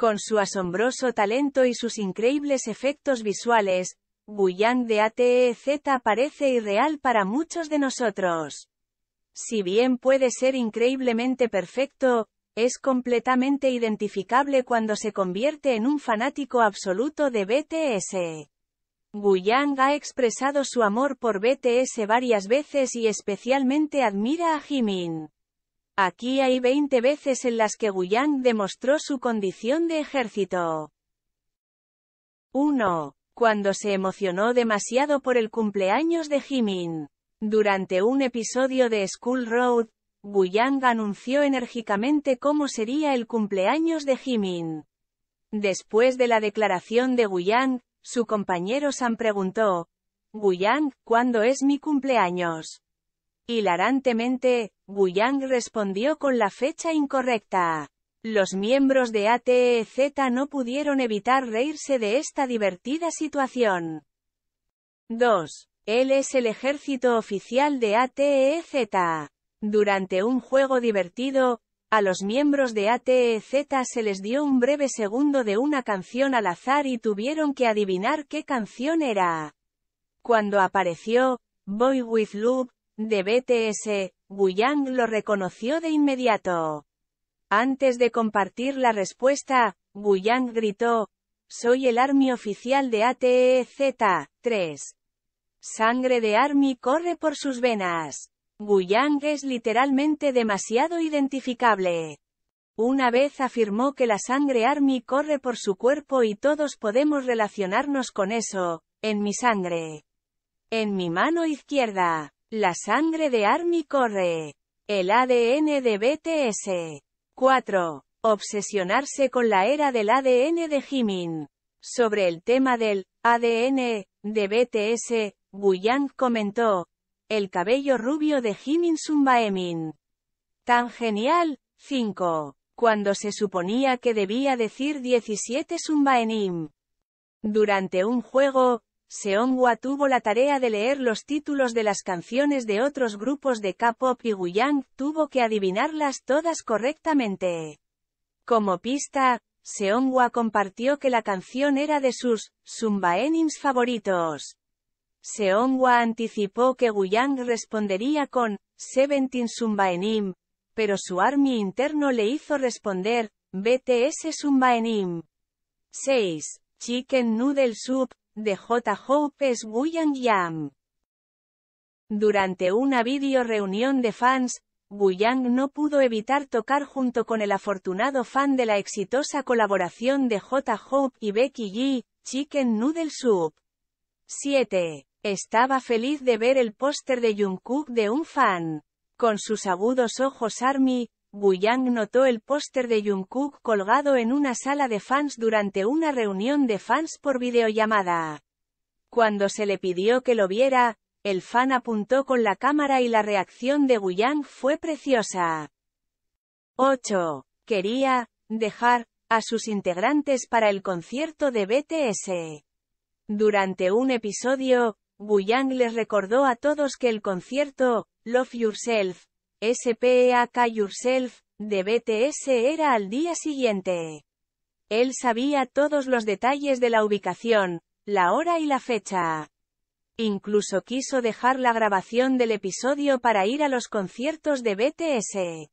Con su asombroso talento y sus increíbles efectos visuales, Buyan de ATEZ parece irreal para muchos de nosotros. Si bien puede ser increíblemente perfecto, es completamente identificable cuando se convierte en un fanático absoluto de BTS. Buyang ha expresado su amor por BTS varias veces y especialmente admira a Jimin. Aquí hay 20 veces en las que Guyang demostró su condición de ejército. 1. Cuando se emocionó demasiado por el cumpleaños de Jimin. Durante un episodio de School Road, Guyang anunció enérgicamente cómo sería el cumpleaños de Jimin. Después de la declaración de Guyang, su compañero Sam preguntó, Guyang, ¿cuándo es mi cumpleaños? Hilarantemente, Guyang respondió con la fecha incorrecta. Los miembros de ATEZ no pudieron evitar reírse de esta divertida situación. 2. Él es el ejército oficial de ATEZ. Durante un juego divertido, a los miembros de ATEZ se les dio un breve segundo de una canción al azar y tuvieron que adivinar qué canción era. Cuando apareció, Boy with Love, de BTS, Guyang lo reconoció de inmediato. Antes de compartir la respuesta, Guyang gritó, Soy el Army oficial de ATEZ, 3. Sangre de Army corre por sus venas. Guyang es literalmente demasiado identificable. Una vez afirmó que la sangre Army corre por su cuerpo y todos podemos relacionarnos con eso, en mi sangre. En mi mano izquierda. La sangre de Army corre. El ADN de BTS. 4. Obsesionarse con la era del ADN de Jimin. Sobre el tema del ADN de BTS, Guyang comentó, el cabello rubio de Jimin Sumbaemin. Tan genial, 5. Cuando se suponía que debía decir 17 Sumbaenim. Durante un juego, Seonghwa tuvo la tarea de leer los títulos de las canciones de otros grupos de K-pop y Guyang tuvo que adivinarlas todas correctamente. Como pista, Seonghwa compartió que la canción era de sus Enims favoritos. Seonghwa anticipó que Guyang respondería con Seventeen Sumbaenim, pero su army interno le hizo responder BTS Sumbaenim. 6. Chicken Noodle Soup de J. hope es Hopes Yam. Durante una video reunión de fans, Guyang no pudo evitar tocar junto con el afortunado fan de la exitosa colaboración de J. Hope y Becky G, Chicken Noodle Soup. 7. Estaba feliz de ver el póster de Jungkook de un fan. Con sus agudos ojos ARMY, Guyang notó el póster de Jungkook colgado en una sala de fans durante una reunión de fans por videollamada. Cuando se le pidió que lo viera, el fan apuntó con la cámara y la reacción de Guyang fue preciosa. 8. Quería dejar a sus integrantes para el concierto de BTS. Durante un episodio, Guyang les recordó a todos que el concierto Love Yourself SPEAK Yourself, de BTS era al día siguiente. Él sabía todos los detalles de la ubicación, la hora y la fecha. Incluso quiso dejar la grabación del episodio para ir a los conciertos de BTS.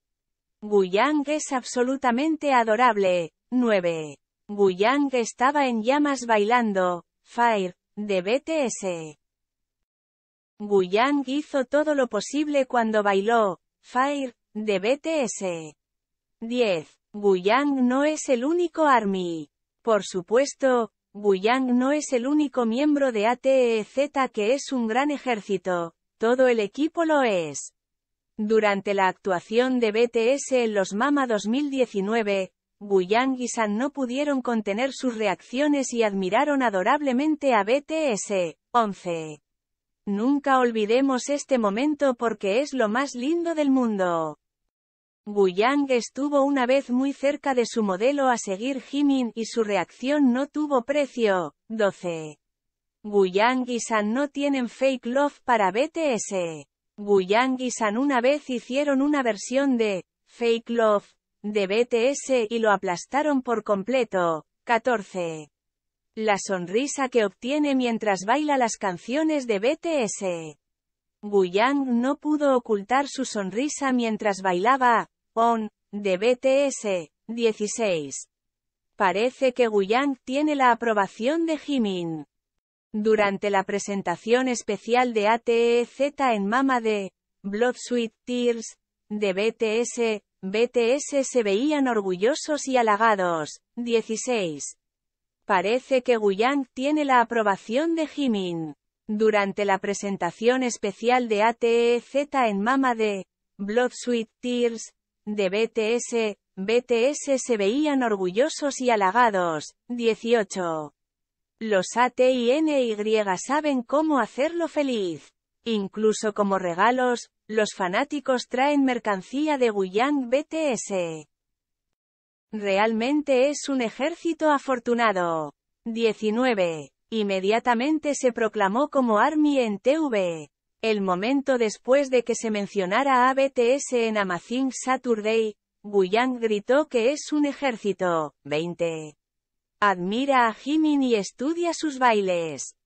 Guyang es absolutamente adorable. 9. Guyang estaba en llamas bailando, Fire, de BTS. Guyang hizo todo lo posible cuando bailó, Fire, de BTS. 10. Buyang no es el único ARMY. Por supuesto, Buyang no es el único miembro de ATEZ que es un gran ejército, todo el equipo lo es. Durante la actuación de BTS en los MAMA 2019, Buyang y San no pudieron contener sus reacciones y admiraron adorablemente a BTS. 11. Nunca olvidemos este momento porque es lo más lindo del mundo. Guyang estuvo una vez muy cerca de su modelo a seguir Jimin y su reacción no tuvo precio. 12. Wu y San no tienen fake love para BTS. guyang y San una vez hicieron una versión de fake love de BTS y lo aplastaron por completo. 14. La sonrisa que obtiene mientras baila las canciones de BTS. Guyang no pudo ocultar su sonrisa mientras bailaba On de BTS 16. Parece que Guyang tiene la aprobación de Jimin. Durante la presentación especial de ATEZ en Mama de Blood Sweet Tears de BTS, BTS se veían orgullosos y halagados. 16. Parece que Guyang tiene la aprobación de Jimin. Durante la presentación especial de ATEZ en Mama de Blood Sweet Tears de BTS, BTS se veían orgullosos y halagados. 18. Los ATINY saben cómo hacerlo feliz. Incluso como regalos, los fanáticos traen mercancía de Guyang BTS. Realmente es un ejército afortunado. 19. Inmediatamente se proclamó como Army en TV. El momento después de que se mencionara a BTS en Amazing Saturday, Guyang gritó que es un ejército. 20. Admira a Jimin y estudia sus bailes.